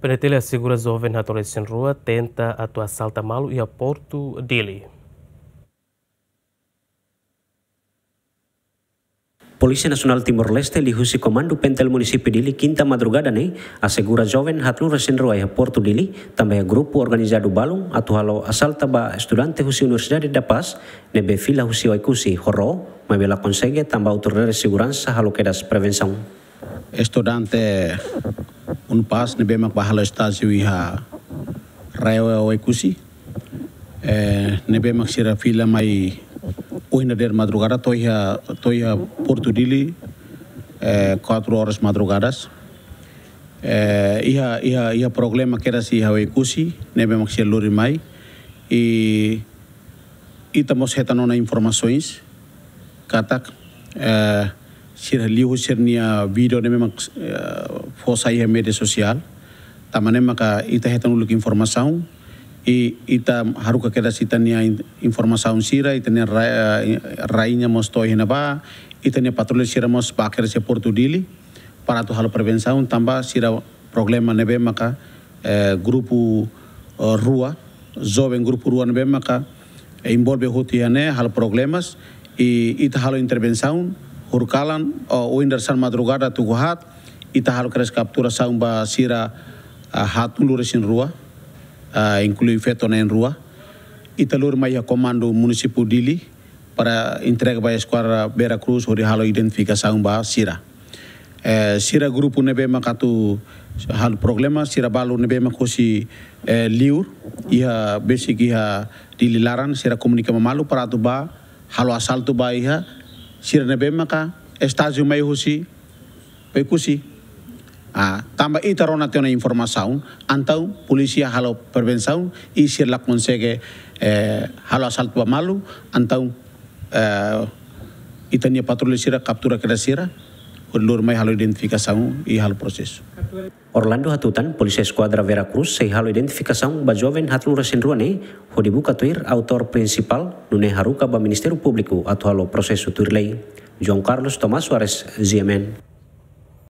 Penatele assegura jovem natureza em rua, tenta atuar salta malo e a porto dele. Polícia Nacional Timor-Leste lihusi comando pentel município Dili quinta madrugada né, assegura jovem hatlu rua e Porto Dili, também grupo organizado balung atau halo assalta taba estudante husi Universidade da Paz, nebe fila cusi horror, mas ela consegue também autoridade de segurança halo prevenção. Estudante un pas ne bemak bahala stasi wiha raiwa wai kusi eh, ne bemak sira fila mai uhina der madrugada toiha toiha portu dili quatro eh, horas madrugadas eh, iha iha iha problema kera si iha wai kusi ne bemak sira luri mai e itamos hetanona informações katak eh, li niya video ne memang eh, fosai ia media sosial tamane maka ita hetan uluk informasaun i ita haruka keda sitania informasaun sira ita eh, rai rainya mos to hina ba ita ne patroli sira mos pakere se portu dili para tu hal prevensaun tamba sira problema ne maka eh, grupu rua joven grupu rua ne maka envolve hotu ne hal problemas i ita halo intervensaun hurkalan eh, o winder san madrugada tu hat ita hal kres saung sa umba sira eh, hatun lures in rua eh, inclui feto na rua ita lur maya komando munisipu dili para entrega ba bera Veracruz hori halo identificação ba sira sira grupu nebe makatu hal problema sira balu nebe makosi liur iha basic iha dililaran sira komunika mamalu para tu ba halo asal tu ba sirna be maka estágio mai hosi pe kusi a tamba ita tena informação antau polisia halo prevenção e sir la consegue eh, halo ba malu antau eh, itania nia patrulha sira captura kera sira lur mai halo identificação e halo Orlando Hatutan, Polícia Esquadra Veracruz, se halo identificação ba jovem Hatun Rasenruane, Hodibu Katuir, autor principal, Nune Haruka ba Ministério Público, atualo processo Turlei. João Carlos Tomás Suarez ZMn.